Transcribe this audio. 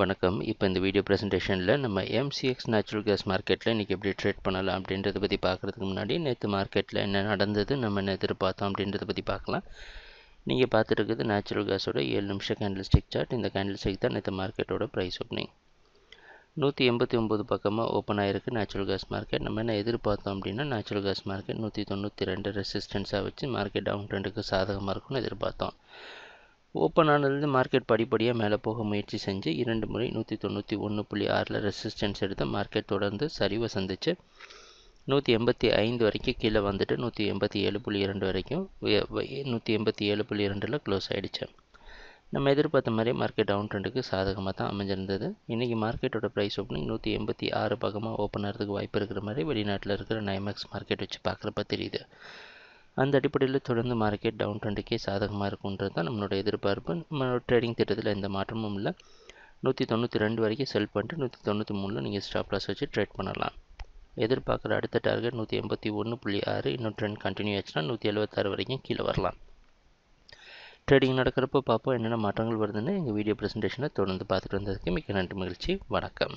வணக்கம் இப்போ இந்த வீடியோ ப்ரெசன்டேஷனில் நம்ம எம்சிஎக்ஸ் நேச்சுரல் கேஸ் மார்க்கெட்டில் இன்றைக்கி எப்படி ட்ரேட் பண்ணலாம் அப்படின்றத பற்றி பார்க்குறதுக்கு முன்னாடி நேற்று மார்க்கெட்டில் என்ன நடந்தது நம்ம என்ன எதிர்பார்த்தோம் அப்படின்றத பற்றி பார்க்கலாம் நீங்கள் பார்த்துருக்குது நேச்சுரல் கேஸோட ஏழு நிமிஷம் கேண்டில் ஸ்டிக் சார்ட் இந்த கேண்டில் ஸ்டிக் தான் நேற்று மார்க்கெட்டோட ப்ரைஸ் ஓப்பனிங் நூற்றி எண்பத்தி ஒம்பது பக்கமாக ஓப்பன் ஆகிருக்கு நேச்சுரல் கேஸ் மார்க்கெட் நம்ம என்ன எதிர்பார்த்தோம் அப்படின்னா நேச்சுரல் கேஸ் மார்க்கெட் நூற்றி தொண்ணூற்றி ரெண்டு ரெசிஸ்டன்ஸாக வச்சு மார்க்கெட் டவுன் ட்ரெண்டுக்கு சாதகமாக இருக்கும்னு எதிர்பார்த்தோம் ஓப்பன் ஆனதுலேருந்து மார்க்கெட் படிப்படியாக மேலே போக முயற்சி செஞ்சு இரண்டு முறை நூற்றி தொண்ணூற்றி ஒன்று புள்ளி ஆறில் ரெசிஸ்டன்ஸ் எடுத்து மார்க்கெட் தொடர்ந்து சரிவை சந்திச்சு நூற்றி எண்பத்தி ஐந்து வரைக்கும் கீழே வந்துட்டு நூற்றி எண்பத்தி ஏழு புள்ளி இரண்டு வரைக்கும் நூற்றி எண்பத்தி ஏழு புள்ளி இரண்டில் க்ளோஸ் ஆகிடுச்சு நம்ம எதிர்பார்த்த மாதிரி மார்க்கெட் டவுன் ட்ரெண்டுக்கு சாதகமாக தான் அமைஞ்சிருந்தது இன்றைக்கி மார்க்கெட்டோட ப்ரைஸ் ஓப்பனிங் நூற்றி எண்பத்தி ஆறு பக்கமாக ஓப்பன் ஆகிறதுக்கு வாய்ப்பு இருக்கிற மாதிரி வெளிநாட்டில் இருக்கிற நைமேக்ஸ் மார்க்கெட் வச்சு பார்க்குறப்ப தெரியுது அந்த அடிப்படையில் தொடர்ந்து மார்க்கெட் டவுன் ட்ரெண்டுக்கே சாதகமாக இருக்குன்றது தான் நம்மளோட எதிர்பார்ப்பு நம்ம ட்ரேடிங் திட்டத்தில் எந்த மாற்றமும் இல்லை நூற்றி தொண்ணூற்றி ரெண்டு வரைக்கும் செல் பண்ணிட்டு நூற்றி தொண்ணூற்றி மூணில் நீங்கள் ஸ்டாப் லாஸ் வச்சு ட்ரேட் பண்ணலாம் எதிர்பார்க்குற அடுத்த டார்கெட் நூற்றி எண்பத்தி ஒன்று புள்ளி ஆறு இன்னும் ட்ரெண்ட் கண்டினியூ ஆச்சுன்னா நூற்றி எழுபத்தாறு வரைக்கும் கீழே வரலாம் ட்ரேடிங் நடக்கிறப்போ பார்ப்போம் என்னென்ன மாற்றங்கள் வருதுன்னு எங்கள் வீடியோ ப்ரெசன்டேஷனை தொடர்ந்து பார்த்துட்டு வந்ததுக்கு மிக்க நன்றி மகிழ்ச்சி வணக்கம்